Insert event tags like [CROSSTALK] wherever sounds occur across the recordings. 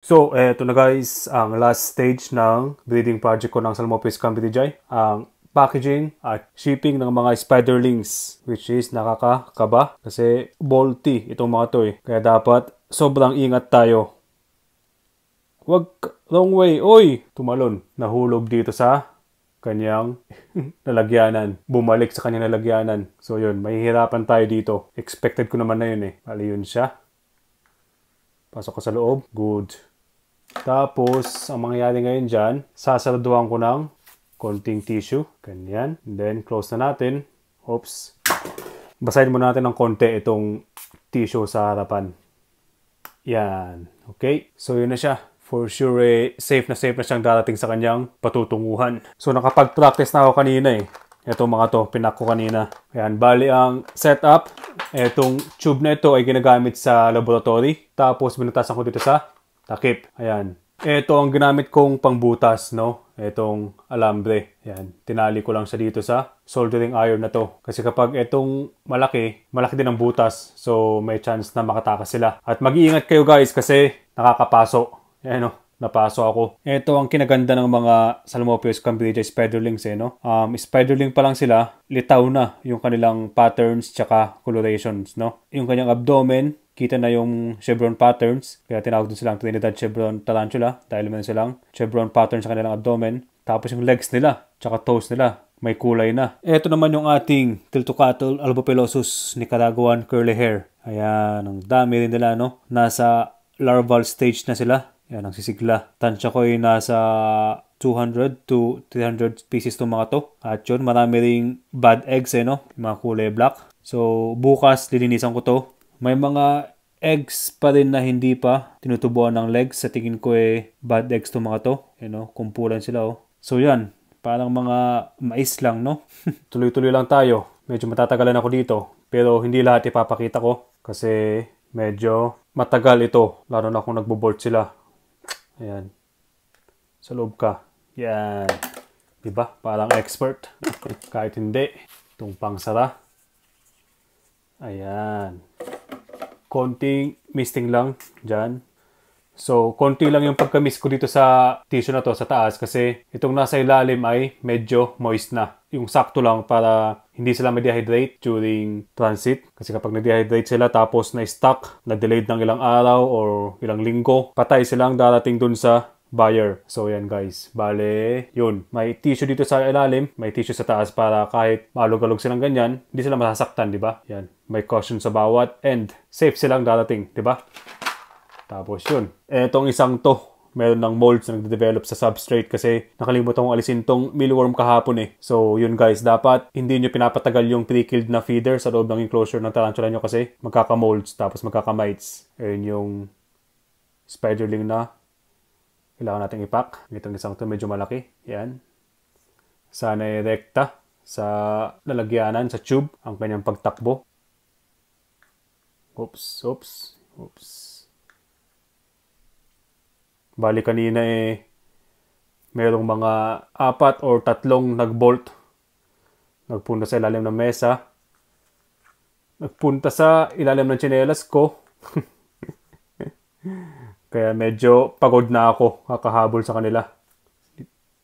So, eto na guys, ang last stage ng breeding project ko ng Salmopis cambridgei, ang packaging at shipping ng mga spiderlings which is nakakakaba kasi bolty itong mga to eh. Kaya dapat sobrang ingat tayo. Wag wrong way, oy! Tumalon, nahulog dito sa kanyang [LAUGHS] nalagyanan. Bumalik sa kanyang nalagyanan. So yun, mahihirapan tayo dito. Expected ko naman na yun eh. Mali yun siya. Pasok ka sa loob. Good. Tapos, ang mangyayari ngayon dyan, sasarduhan ko ng konting tissue. Ganyan. Then, close na natin. Oops. Basahin muna natin ng konti itong tissue sa harapan. Yan. Okay. So, yun na siya for sure eh, safe na safe na siyang darating sa kanyang patutunguhan. So nakapag-practice na ako kanina eh. Ito mga to, pinak ko kanina. Ayan, bali ang setup. Itong tube na ito ay ginagamit sa laboratory. Tapos binutasan ko dito sa takip. Ayan. Ito ang ginamit kong pangbutas, no? Itong alambre. Ayan. Tinali ko lang siya dito sa soldering iron na to. Kasi kapag itong malaki, malaki din ang butas. So, may chance na makatakas sila. At mag-iingat kayo guys kasi nakakapaso. Ayan, no? napaso ako. Ito ang kinaganda ng mga Salmopius cambridge spiderlings eh, no? Um, spiderling pa lang sila, litaw na yung kanilang patterns tsaka colorations, no? Yung kanyang abdomen, kita na yung chevron patterns. Kaya tinawag din silang Trinidad Chevron Tarantula dahil meron silang chevron pattern sa kanilang abdomen. Tapos yung legs nila, tsaka toes nila, may kulay na. Ito naman yung ating Tiltocatl albopelosus Nicaraguan curly hair. Ayan, ang dami rin nila, no? Nasa larval stage na sila. Yan ang sisigla. Tansya ko ay nasa 200 to 300 species itong mga to. At yun, marami ring bad eggs eh, no? Yung mga kulay black. So, bukas lilinisan ko to may mga eggs pa rin na hindi pa tinutubuan ng legs. Sa tingin ko eh, bad eggs to mga to. You know, kumpulan sila oh. So yan, parang mga mais lang no. [LAUGHS] Tuloy-tuloy lang tayo. Medyo matatagalan ako dito. Pero hindi lahat ipapakita ko kasi medyo matagal ito. Lalo na kung nagbo-bolt sila. Ayan. Sa loob ka. Yan. Diba? Parang expert. [LAUGHS] Kahit hindi. Itong pangsara. Ayan konting misting lang dyan. So, konti lang yung pagka-miss ko dito sa tissue na to sa taas kasi itong nasa ilalim ay medyo moist na. Yung sakto lang para hindi sila ma-dehydrate during transit. Kasi kapag na-dehydrate sila tapos na-stuck, na-delayed ng ilang araw or ilang linggo, patay silang darating dun sa buyer. So yan guys. Bale, yun. May tissue dito sa ilalim, may tissue sa taas para kahit malog-alog silang ganyan, hindi sila masasaktan, di ba? Yan. May caution sa bawat end. Safe silang darating, di ba? Tapos yun. Etong isang to, meron ng molds na nagde-develop sa substrate kasi nakalimutan kong alisin tong mealworm kahapon eh. So yun guys, dapat hindi nyo pinapatagal yung pre-killed na feeder sa loob ng enclosure ng tarantula nyo kasi magkaka-molds tapos magkaka-mites. Ayun yung spiderling na kailangan natin ipack. Itong isang to medyo malaki. Yan. Sana ay rekta sa lalagyanan, sa tube, ang kanyang pagtakbo. Oops, oops, oops. Bali kanina eh, merong mga apat or tatlong nagbolt. Nagpunta sa ilalim ng mesa. Nagpunta sa ilalim ng tsinelas ko. [LAUGHS] Kaya medyo pagod na ako kakahabol sa kanila.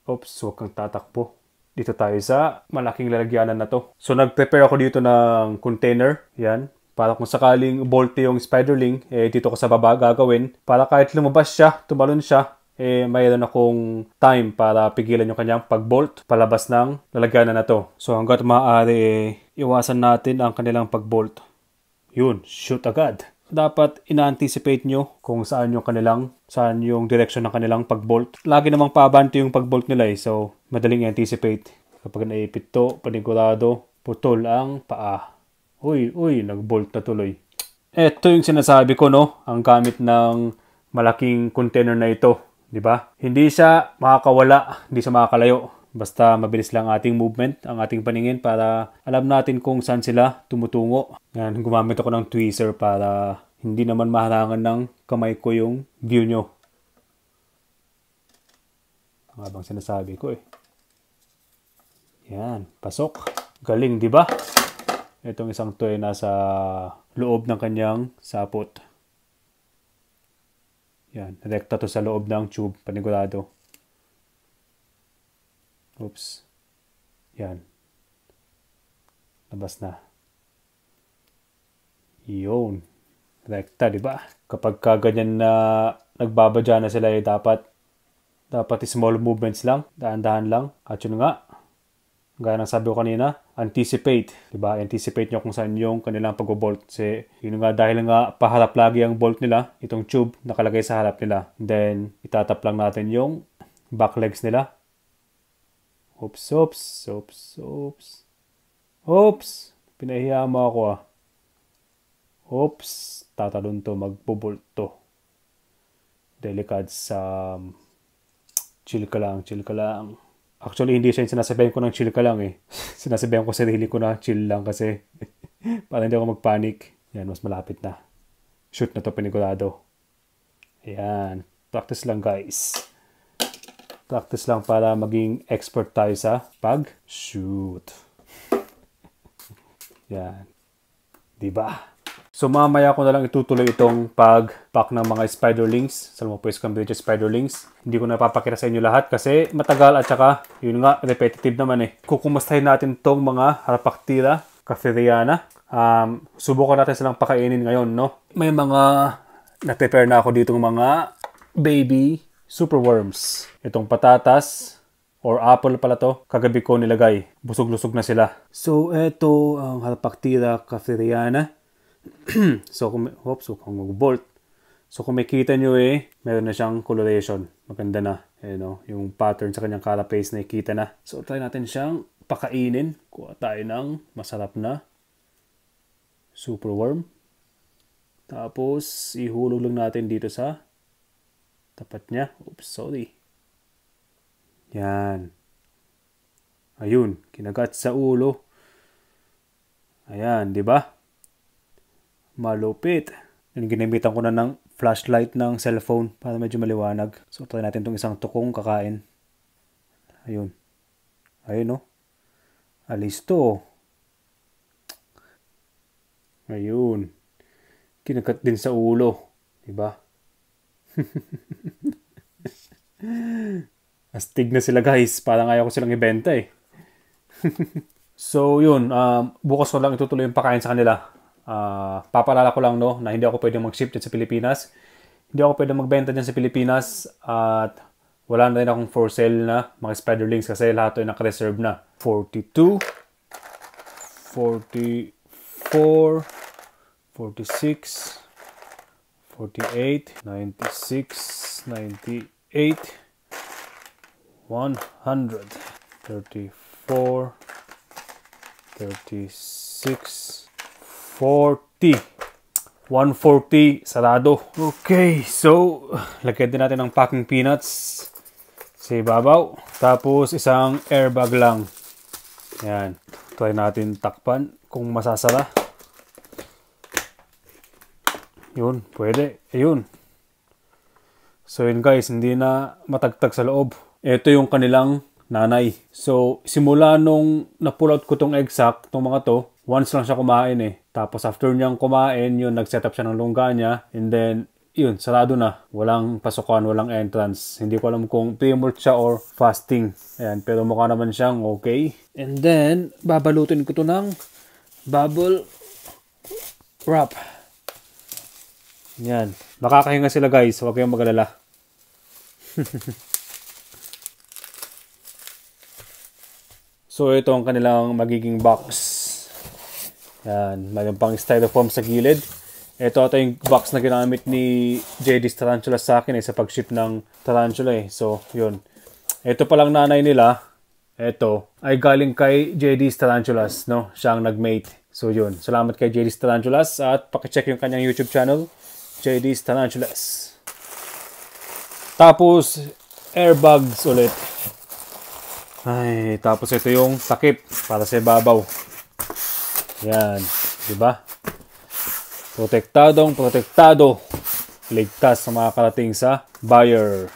Oops, huwag kang tatakbo. Dito tayo sa malaking lalagyanan na to. So nagprepare ako dito ng container. Yan. Para kung sakaling bolte yung spiderling, eh dito ko sa baba gagawin. Para kahit lumabas siya, tumalon siya, eh mayroon akong time para pigilan yung kanyang pagbolt palabas ng lalagyanan na to. So hanggat maaari eh, iwasan natin ang kanilang pagbolt. Yun, shoot agad dapat ina-anticipate nyo kung saan yung kanilang, saan yung direction ng kanilang pag-bolt. Lagi namang paabante yung pag-bolt nila eh, so madaling anticipate. Kapag naipito, panigurado, putol ang paa. Uy, uy, nag-bolt na tuloy. Ito yung sinasabi ko, no? Ang gamit ng malaking container na ito, di ba? Hindi siya makakawala, hindi siya makakalayo. Basta mabilis lang ating movement, ang ating paningin para alam natin kung saan sila tumutungo. Yan, gumamit ako ng tweezer para hindi naman maharangan ng kamay ko yung view nyo. Habang sinasabi ko eh. Yan, pasok. Galing, di ba? Itong isang to ay nasa loob ng kanyang sapot. Yan, rekta to sa loob ng tube, panigurado. Oops. Yan. Labas na. Yun. Rekta, di ba? Kapag kaganyan na nagbabadya na sila, eh, dapat dapat small movements lang, dahan-dahan lang. At yun nga, gaya ng sabi ko kanina, anticipate. di ba Anticipate nyo kung saan yung kanilang pag-bolt. Kasi yun nga, dahil nga paharap lagi ang bolt nila, itong tube nakalagay sa harap nila. Then, itatap lang natin yung back legs nila Oops, oops, oops, oops. Oops! Pinahiya mo ako ah. Oops! Tatalon to, magbubulto. Delikad sa... Um, chill ka lang, chill ka lang. Actually, hindi siya yung sinasabihan ko ng chill ka lang eh. [LAUGHS] sinasabihan ko sarili ko na chill lang kasi [LAUGHS] para hindi ako magpanik. Yan, mas malapit na. Shoot na to, pinigurado. Ayan. Practice lang guys. Practice lang para maging expert tayo sa pag-shoot. [LAUGHS] Yan. Diba? So mamaya ko na lang itutuloy itong pag-pack ng mga spider links. Sa po pwes kang spider links. Hindi ko napapakita sa inyo lahat kasi matagal at saka yun nga repetitive naman eh. Kukumustahin natin itong mga harapaktira, kaferiana. Um, subukan natin silang pakainin ngayon no. May mga na na ako dito ng mga baby superworms. Itong patatas or apple pala to, kagabi ko nilagay. Busog-lusog na sila. So, eto ang Halpactida catheriana. [CLEARS THROAT] so, kung, oops, so, kung bolt. So, kung makita nyo eh, meron na siyang coloration. Maganda na. Eh, no? Yung pattern sa kanyang carapace na ikita na. So, try natin siyang pakainin. Kuha tayo ng masarap na superworm. Tapos, ihulog lang natin dito sa Tapat niya. Oops, sorry. Yan. Ayun, kinagat sa ulo. Ayan, di ba? Malupit. Then, ginamitan ko na ng flashlight ng cellphone para medyo maliwanag. So, try natin itong isang tukong kakain. Ayun. Ayun, no? Oh. Alis to, oh. Ayun. Kinagat din sa ulo. Diba? [LAUGHS] Astig na sila guys. Parang ayaw ko silang ibenta eh. [LAUGHS] so yun, um, bukas ko lang itutuloy yung pakain sa kanila. Uh, papalala ko lang no, na hindi ako pwedeng mag-ship dyan sa Pilipinas. Hindi ako pwedeng magbenta dyan sa Pilipinas at wala na rin akong for sale na mga links kasi lahat ay naka-reserve na. 42, 44, 46, 48, 96, 98, 100, 36, 40. 140 sarado. Okay, so lagyan din natin ng packing peanuts sa ibabaw. Tapos isang airbag lang. Yan. Try natin takpan kung masasara. Yun, pwede. Ayun. So yun guys, hindi na matagtag sa loob. Ito yung kanilang nanay. So simula nung na-pull out ko tong exact, tong mga to, once lang siya kumain eh. Tapos after niyang kumain, yun, nag-set up siya ng lungga niya. And then, yun, sarado na. Walang pasukan, walang entrance. Hindi ko alam kung pre-work siya or fasting. Ayan, pero mukha naman siyang okay. And then, babalutin ko to ng bubble wrap. Yan. Nakakahinga sila guys. Huwag kayong magalala. [LAUGHS] so ito ang kanilang magiging box. Yan. Mayroon pang styrofoam sa gilid. Ito ito yung box na ginamit ni JD's Tarantula sa akin eh, sa pag-ship ng Tarantula eh. So, yun. Ito palang nanay nila, ito, ay galing kay JD's Tarantulas, no? Siya ang nag-mate. So, yun. Salamat kay JD's Tarantulas at paki-check yung kanyang YouTube channel. Chinese tarantulas. Tapos, airbags ulit. Ay, tapos ito yung takip para sa babaw. Yan, di ba? Protektadong protektado. Ligtas sa mga karating sa buyer.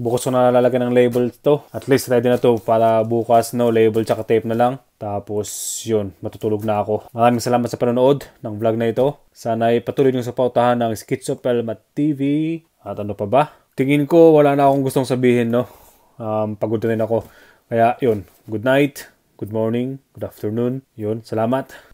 Bukas ko na lalagyan ng label to. At least ready na to para bukas no label tsaka tape na lang. Tapos yun, matutulog na ako. Maraming salamat sa panonood ng vlog na ito. Sana ay patuloy niyong supportahan ng Schizopelma TV. At ano pa ba? Tingin ko wala na akong gustong sabihin no. Um, pagod na rin ako. Kaya yun, good night, good morning, good afternoon. Yun, salamat.